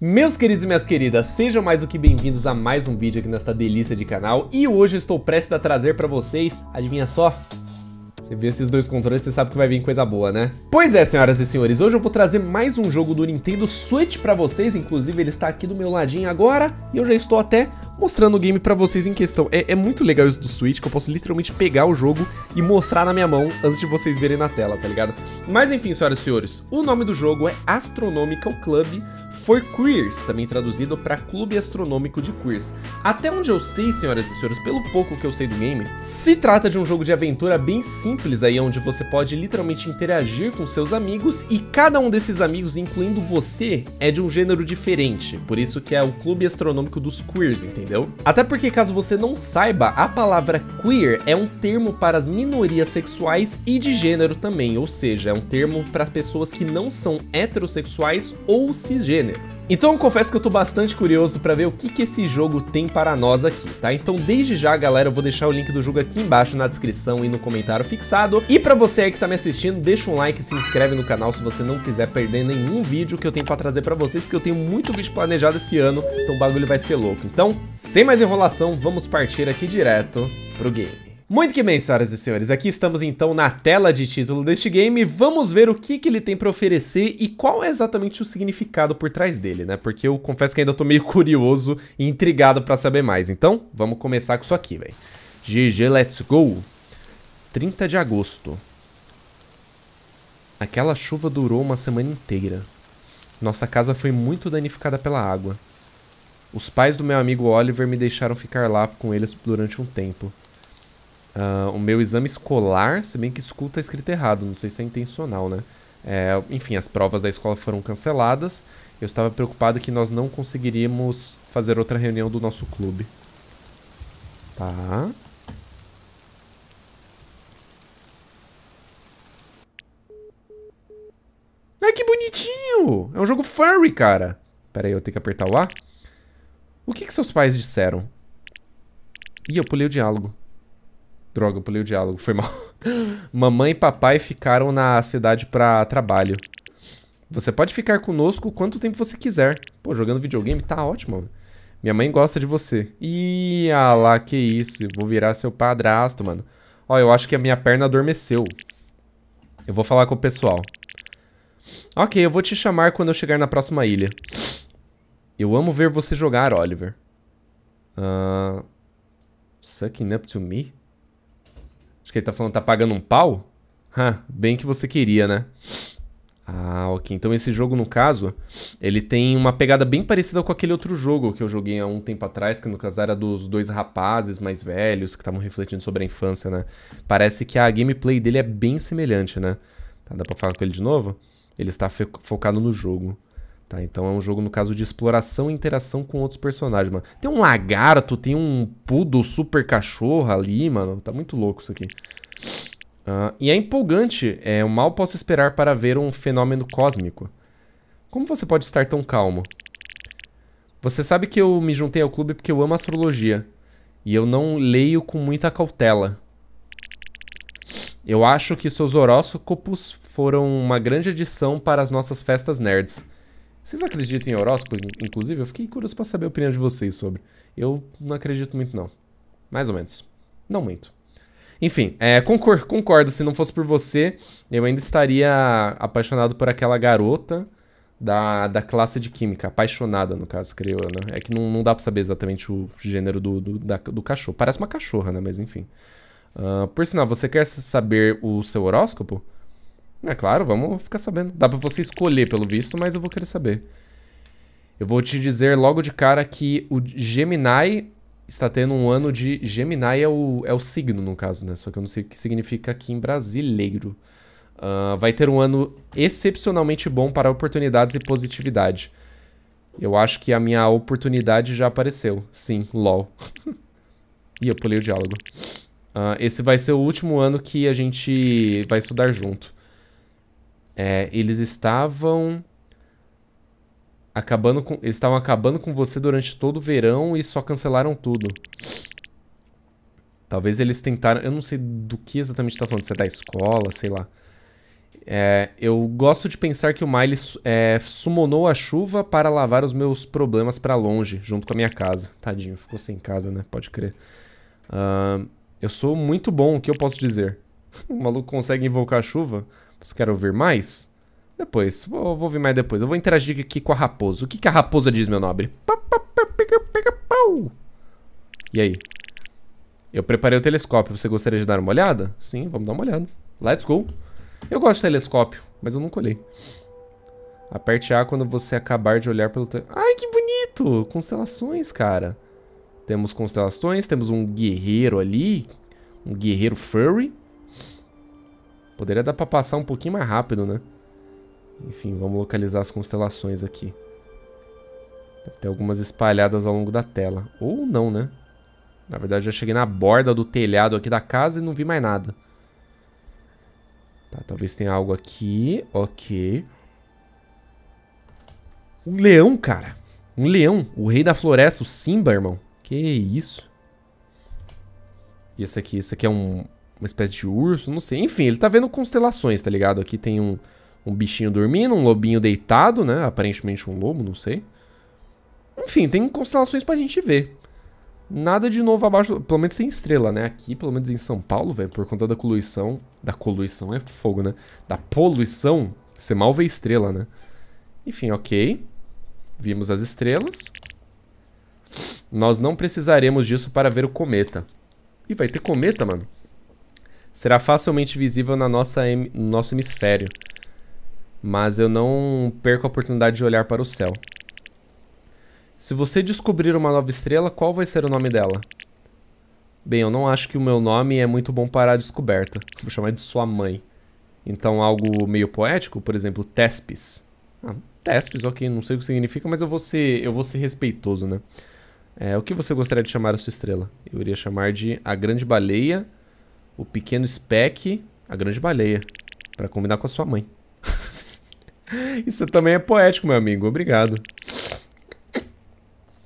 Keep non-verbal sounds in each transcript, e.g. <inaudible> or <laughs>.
Meus queridos e minhas queridas, sejam mais do que bem-vindos a mais um vídeo aqui nesta delícia de canal e hoje estou prestes a trazer para vocês, adivinha só? Você vê esses dois controles, você sabe que vai vir coisa boa, né? Pois é, senhoras e senhores, hoje eu vou trazer mais um jogo do Nintendo Switch para vocês, inclusive ele está aqui do meu ladinho agora e eu já estou até mostrando o game para vocês em questão. É, é, muito legal isso do Switch, que eu posso literalmente pegar o jogo e mostrar na minha mão antes de vocês verem na tela, tá ligado? Mas enfim, senhoras e senhores, o nome do jogo é Astronomical Club, For Queers, também traduzido para Clube Astronômico de Queers. Até onde eu sei, senhoras e senhores, pelo pouco que eu sei do game, se trata de um jogo de aventura bem simples aí, onde você pode literalmente interagir com seus amigos e cada um desses amigos, incluindo você, é de um gênero diferente. Por isso que é o Clube Astronômico dos Queers, entendeu? Até porque, caso você não saiba, a palavra queer é um termo para as minorias sexuais e de gênero também, ou seja, é um termo para as pessoas que não são heterossexuais ou cisgênero. Então confesso que eu tô bastante curioso para ver o que, que esse jogo tem para nós aqui, tá? Então desde já, galera, eu vou deixar o link do jogo aqui embaixo na descrição e no comentário fixado. E para você aí que tá me assistindo, deixa um like e se inscreve no canal se você não quiser perder nenhum vídeo que eu tenho para trazer para vocês, porque eu tenho muito vídeo planejado esse ano, então o bagulho vai ser louco. Então, sem mais enrolação, vamos partir aqui direto pro game. Muito que bem, senhoras e senhores, aqui estamos então na tela de título deste game, vamos ver o que, que ele tem para oferecer e qual é exatamente o significado por trás dele, né? Porque eu confesso que ainda tô meio <laughs> curioso e intrigado para saber mais, então vamos começar com isso aqui, velho. GG, let's go! 30 de agosto. Aquela chuva durou uma semana inteira. Nossa casa foi muito danificada pela água. Os pais do meu amigo Oliver me deixaram ficar lá com eles durante um tempo. Uh, o meu exame escolar, se bem que escuta tá escrito errado, não sei se é intencional, né? É, enfim, as provas da escola foram canceladas. Eu estava preocupado que nós não conseguiríamos fazer outra reunião do nosso clube. Tá. Ai, que bonitinho! É um jogo furry, cara. Pera aí, eu tenho que apertar o A. O que, que seus pais disseram? Ih, eu pulei o diálogo. Droga, eu pulei o diálogo, foi mal. <laughs> Mamãe e papai ficaram na cidade pra trabalho. Você pode ficar conosco quanto tempo você quiser. Pô, jogando videogame tá ótimo. Minha mãe gosta de você. Ih, ah lá, que isso. Vou virar seu padrasto, mano. Ó, eu acho que a minha perna adormeceu. Eu vou falar com o pessoal. Ok, eu vou te chamar quando eu chegar na próxima ilha. Eu amo ver você jogar, Oliver. Uh, ah, sucking up to me? Acho que ele tá falando tá pagando um pau? Ah, bem que você queria, né? Ah, ok. Então esse jogo, no caso, ele tem uma pegada bem parecida com aquele outro jogo que eu joguei há um tempo atrás, que no caso era dos dois rapazes mais velhos que estavam refletindo sobre a infância, né? Parece que a gameplay dele é bem semelhante, né? Tá, dá pra falar com ele de novo? Ele está focado no jogo. Tá, então é um jogo, no caso, de exploração e interação com outros personagens, mano. Tem um lagarto, tem um poodle super cachorro ali, mano. Tá muito louco isso aqui. Uh, e é empolgante. É, eu mal posso esperar para ver um fenômeno cósmico. Como você pode estar tão calmo? Você sabe que eu me juntei ao clube porque eu amo astrologia. E eu não leio com muita cautela. Eu acho que seus horóscopos foram uma grande adição para as nossas festas nerds. Vocês acreditam em horóscopo, inclusive? Eu fiquei curioso para saber a opinião de vocês sobre. Eu não acredito muito, não. Mais ou menos. Não muito. Enfim, é, concordo, concordo. Se não fosse por você, eu ainda estaria apaixonado por aquela garota da, da classe de química. Apaixonada, no caso, creio eu, né? É que não, não dá pra saber exatamente o gênero do, do, da, do cachorro. Parece uma cachorra, né? Mas enfim. Uh, por sinal, você quer saber o seu horóscopo? É claro, vamos ficar sabendo. Dá pra você escolher, pelo visto, mas eu vou querer saber. Eu vou te dizer logo de cara que o Gemini está tendo um ano de... Gemini é o, é o signo, no caso, né? Só que eu não sei o que significa aqui em brasileiro. Uh, vai ter um ano excepcionalmente bom para oportunidades e positividade. Eu acho que a minha oportunidade já apareceu. Sim, lol. <laughs> Ih, eu pulei o diálogo. Uh, esse vai ser o último ano que a gente vai estudar junto. É, eles estavam acabando com, eles estavam acabando com você durante todo o verão e só cancelaram tudo. Talvez eles tentaram, eu não sei do que exatamente está falando, se é da escola, sei lá. É, eu gosto de pensar que o Miles é, sumonou a chuva para lavar os meus problemas para longe, junto com a minha casa. Tadinho, ficou sem casa, né? Pode crer. Uh, eu sou muito bom, o que eu posso dizer? <laughs> o maluco consegue invocar a chuva? Você quer ouvir mais? Depois, vou, vou ouvir mais depois. Eu vou interagir aqui com a raposa. O que, que a raposa diz, meu nobre? E aí? Eu preparei o telescópio. Você gostaria de dar uma olhada? Sim, vamos dar uma olhada. Let's go. Eu gosto de telescópio, mas eu não colhei. Aperte A quando você acabar de olhar pelo... Te... Ai, que bonito! Constelações, cara. Temos constelações, temos um guerreiro ali. Um guerreiro furry. Poderia dar pra passar um pouquinho mais rápido, né? Enfim, vamos localizar as constelações aqui. Deve ter algumas espalhadas ao longo da tela. Ou não, né? Na verdade, já cheguei na borda do telhado aqui da casa e não vi mais nada. Tá, talvez tenha algo aqui. Ok. Um leão, cara. Um leão. O rei da floresta, o Simba, irmão. Que isso. E esse aqui, esse aqui é um, uma espécie de urso, não sei. Enfim, ele tá vendo constelações, tá ligado? Aqui tem um, um bichinho dormindo, um lobinho deitado, né? Aparentemente um lobo, não sei. Enfim, tem constelações pra gente ver. Nada de novo abaixo, pelo menos sem estrela, né? Aqui, pelo menos em São Paulo, velho, por conta da poluição, da poluição é fogo, né? Da poluição, você mal vê estrela, né? Enfim, ok. Vimos as estrelas. Nós não precisaremos disso para ver o cometa. Ih, vai ter cometa, mano? será facilmente visível na nossa no nosso hemisfério. Mas eu não perco a oportunidade de olhar para o céu. Se você descobrir uma nova estrela, qual vai ser o nome dela? Bem, eu não acho que o meu nome é muito bom para a descoberta. Vou chamar de sua mãe. Então, algo meio poético, por exemplo, Tespis. Ah, Tespis, ok, não sei o que significa, mas eu vou ser, eu vou ser respeitoso, né? É, o que você gostaria de chamar a sua estrela? Eu iria chamar de a grande baleia o pequeno Speck, a grande baleia. para combinar com a sua mãe. <laughs> Isso também é poético, meu amigo. Obrigado.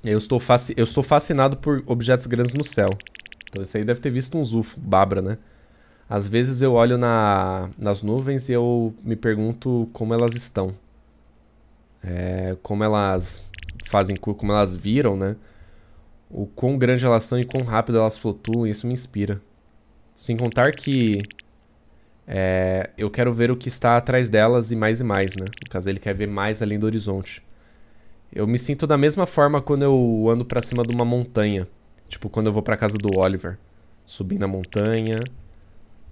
Eu estou, faci eu estou fascinado por objetos grandes no céu. Então isso aí deve ter visto um zufo, babra, né? Às vezes eu olho na, nas nuvens e eu me pergunto como elas estão. É, como elas fazem como elas viram, né? O quão grande elas são e quão rápido elas flutuam, isso me inspira. Sem contar que é, eu quero ver o que está atrás delas e mais e mais, né? No caso, ele quer ver mais além do horizonte. Eu me sinto da mesma forma quando eu ando para cima de uma montanha. Tipo, quando eu vou para casa do Oliver. Subir na montanha.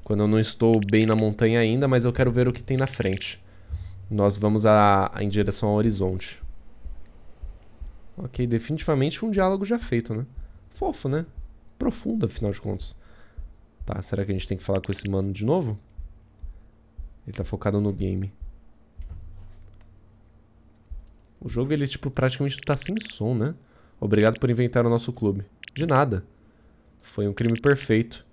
Quando eu não estou bem na montanha ainda, mas eu quero ver o que tem na frente. Nós vamos a, a em direção ao horizonte. Ok, definitivamente um diálogo já feito, né? Fofo, né? Profundo, afinal de contas. Tá, será que a gente tem que falar com esse mano de novo? Ele tá focado no game. O jogo, ele, tipo, praticamente tá sem som, né? Obrigado por inventar o nosso clube. De nada. Foi um crime perfeito.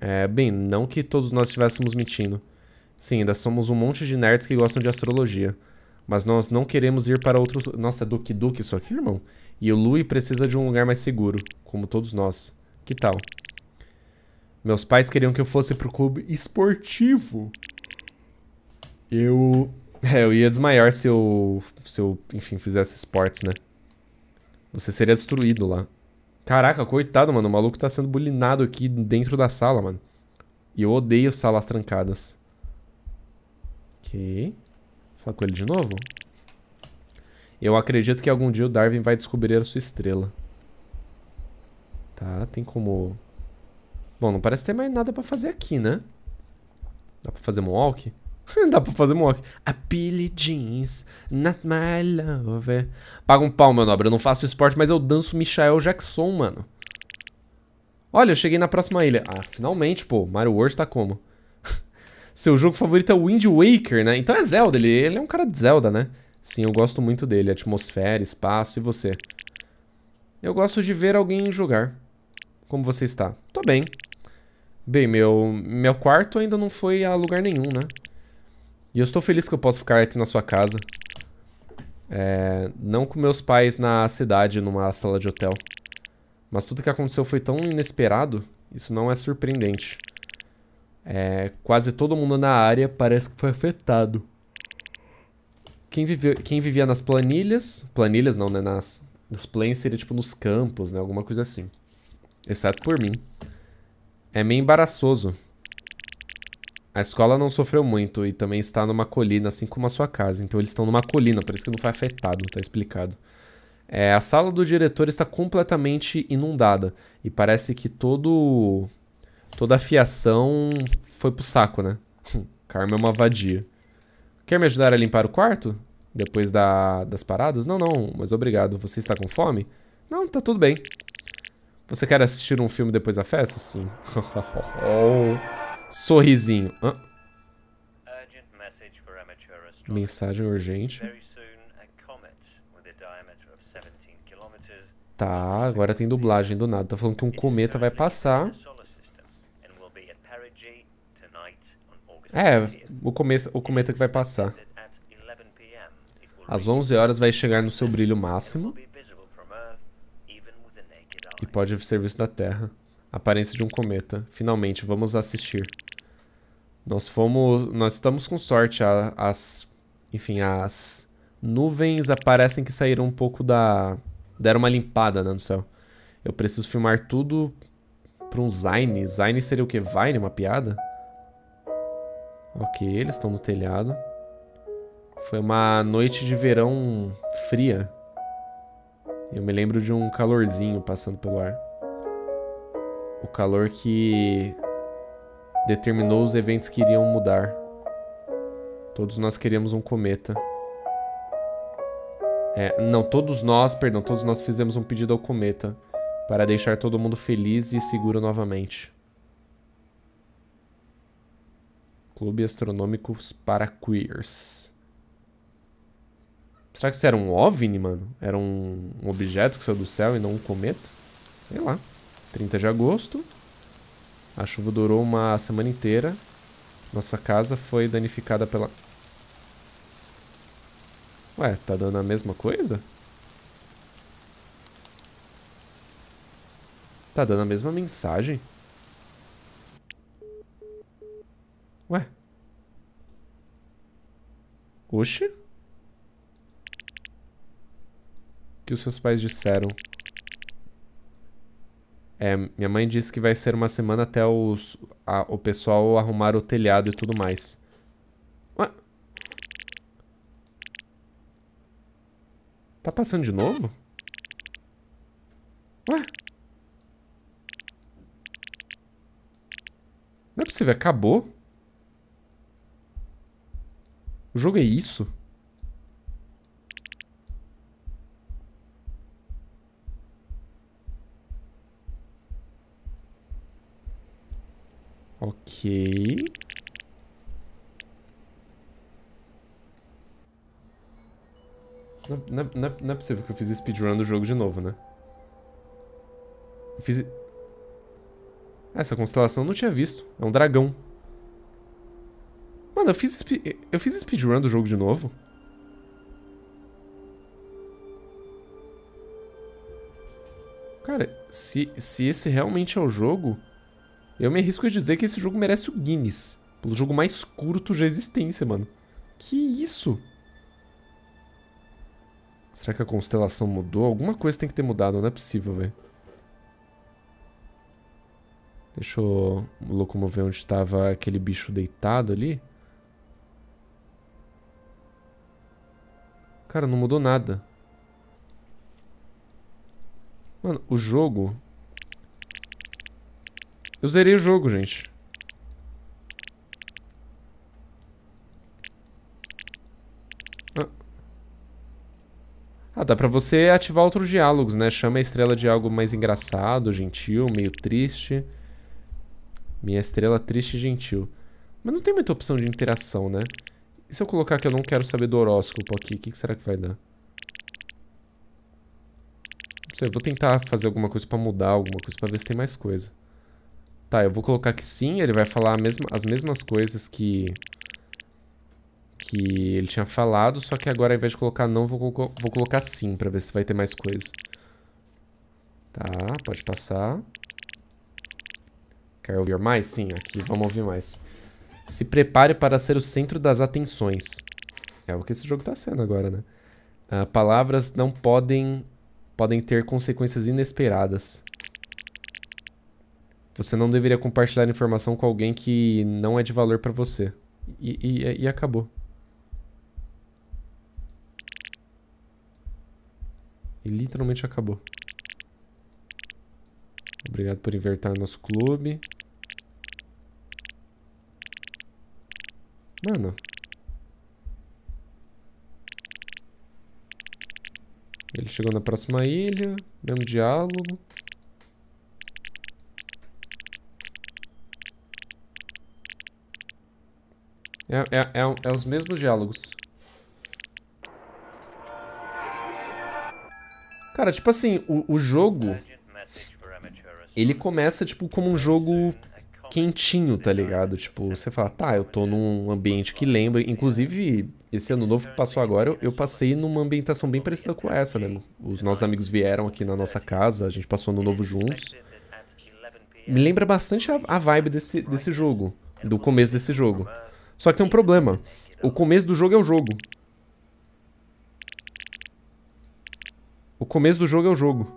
É, bem, não que todos nós estivéssemos mentindo. Sim, ainda somos um monte de nerds que gostam de astrologia. Mas nós não queremos ir para outros... Nossa, é Duke Duke isso aqui, irmão? E o Louie precisa de um lugar mais seguro, como todos nós. Que tal? Meus pais queriam que eu fosse pro clube esportivo. Eu. <laughs> É, eu ia desmaiar se eu. Se eu, enfim, fizesse esportes, né? Você seria destruído lá. Caraca, coitado, mano. O maluco tá sendo bulinado aqui dentro da sala, mano. E eu odeio salas trancadas. Ok. Fala com ele de novo. Eu acredito que algum dia o Darwin vai descobrir a sua estrela. Tá, tem como Bom, não parece ter mais nada pra fazer aqui, né? Dá pra fazer moonwalk? <laughs> Dá pra fazer moonwalk. A Billy Jeans, not my lover. Paga um pau, meu nobre. Eu não faço esporte, mas eu danço Michael Jackson, mano. Olha, eu cheguei na próxima ilha. Ah, finalmente, pô. Mario World tá como? <laughs> Seu jogo favorito é Wind Waker, né? Então é Zelda. Ele, ele é um cara de Zelda, né? Sim, eu gosto muito dele. Atmosfera, espaço e você. Eu gosto de ver alguém jogar. Como você está? Tô bem. Bem, meu, meu quarto ainda não foi a lugar nenhum, né? E eu estou feliz que eu posso ficar aqui na sua casa. É, não com meus pais na cidade, numa sala de hotel. Mas tudo que aconteceu foi tão inesperado, isso não é surpreendente. É, quase todo mundo na área parece que foi afetado. Quem, viveu, quem vivia nas planilhas... Planilhas não, né? Nas, nos planes seria tipo nos campos, né? Alguma coisa assim. Exceto por mim. É meio embaraçoso. A escola não sofreu muito e também está numa colina, assim como a sua casa. Então eles estão numa colina, por isso que não foi afetado, tá explicado. É, a sala do diretor está completamente inundada e parece que todo toda a fiação foi pro saco, né? Karma <laughs> é uma vadia. Quer me ajudar a limpar o quarto? Depois da, das paradas? Não, não, mas obrigado. Você está com fome? Não, tá tudo bem. Você quer assistir um filme depois da festa? Sim. <laughs> Sorrisinho. Hã? Mensagem urgente. Tá, agora tem dublagem do nada. Tá falando que um cometa vai passar. É, o, começo, o cometa que vai passar. Às 11 horas vai chegar no seu brilho máximo. E pode ser visto da Terra. Aparência de um cometa. Finalmente, vamos assistir. Nós fomos. Nós estamos com sorte. as. Enfim, as nuvens aparecem que saíram um pouco da. Deram uma limpada né, no céu. Eu preciso filmar tudo pra um Zine. Zine seria o que? Vine? Uma piada? Ok, eles estão no telhado. Foi uma noite de verão fria. Eu me lembro de um calorzinho passando pelo ar. O calor que determinou os eventos que iriam mudar. Todos nós queríamos um cometa. É, não, todos nós, perdão, todos nós fizemos um pedido ao cometa para deixar todo mundo feliz e seguro novamente. Clube Astronômicos para Queers. Será que isso era um OVNI, mano? Era um, um objeto que saiu do céu e não um cometa? Sei lá. 30 de agosto. A chuva durou uma semana inteira. Nossa casa foi danificada pela... Ué, tá dando a mesma coisa? Tá dando a mesma mensagem? Ué? Oxe? que os seus pais disseram? É, minha mãe disse que vai ser uma semana até os, a, o pessoal arrumar o telhado e tudo mais. Ué? Tá passando de novo? Ué? Não é possível, acabou? O jogo é isso? Ok. Não, não, é, não, é possível que eu fiz speedrun do jogo de novo, né? fiz... Essa constelação eu não tinha visto. É um dragão. Mano, eu fiz, speed... eu fiz speedrun do jogo de novo? Cara, se, se esse realmente é o jogo... Eu me arrisco a dizer que esse jogo merece o Guinness. Pelo jogo mais curto de existência, mano. Que isso? Será que a constelação mudou? Alguma coisa tem que ter mudado, não é possível, velho. Deixa eu locomover onde estava aquele bicho deitado ali. Cara, não mudou nada. Mano, o jogo eu zerei o jogo, gente. Ah. ah, dá pra você ativar outros diálogos, né? Chama a estrela de algo mais engraçado, gentil, meio triste. Minha estrela triste e gentil. Mas não tem muita opção de interação, né? E se eu colocar que eu não quero saber do horóscopo aqui, o que, será que vai dar? Não sei, eu vou tentar fazer alguma coisa pra mudar, alguma coisa pra ver se tem mais coisa. Tá, eu vou colocar que sim, ele vai falar mesma, as mesmas coisas que que ele tinha falado, só que agora ao invés de colocar não, vou, vou colocar sim para ver se vai ter mais coisa. Tá, pode passar. Quer ouvir mais? Sim, aqui vamos ouvir mais. Se prepare para ser o centro das atenções. É o que esse jogo tá sendo agora, né? Ah, palavras não podem podem ter consequências inesperadas. Você não deveria compartilhar informação com alguém que não é de valor para você. E, e, e acabou. E literalmente acabou. Obrigado por invertar nosso clube. Mano. Ele chegou na próxima ilha. Mesmo diálogo. É, é, é, é os mesmos diálogos. Cara, tipo assim, o, o jogo. Ele começa, tipo, como um jogo quentinho, tá ligado? Tipo, você fala, tá, eu tô num ambiente que lembra. Inclusive, esse ano novo que passou agora, eu, eu passei numa ambientação bem parecida com essa, né? Os nossos amigos vieram aqui na nossa casa, a gente passou ano novo juntos. Me lembra bastante a, a vibe desse, desse jogo, do começo desse jogo. Só que tem um problema. O começo do jogo é o jogo. O começo do jogo é o jogo.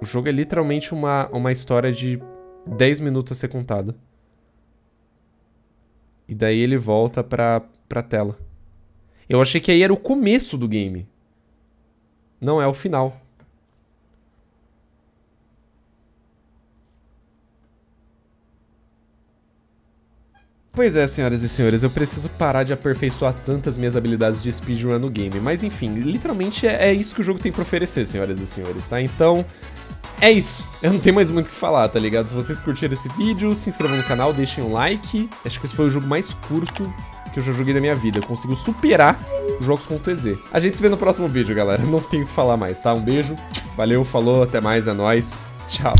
O jogo é literalmente uma, uma história de 10 minutos a ser contada. E daí ele volta pra, pra tela. Eu achei que aí era o começo do game. Não é o final. Pois é, senhoras e senhores, eu preciso parar de aperfeiçoar tantas minhas habilidades de speedrun no game. Mas enfim, literalmente é, é isso que o jogo tem pra oferecer, senhoras e senhores, tá? Então, é isso. Eu não tenho mais muito o que falar, tá ligado? Se vocês curtiram esse vídeo, se inscrevam no canal, deixem um like. Acho que esse foi o jogo mais curto que eu já joguei na minha vida. Eu consigo superar jogos.ez. A gente se vê no próximo vídeo, galera. Não tenho o que falar mais, tá? Um beijo, valeu, falou, até mais, é nóis. Tchau.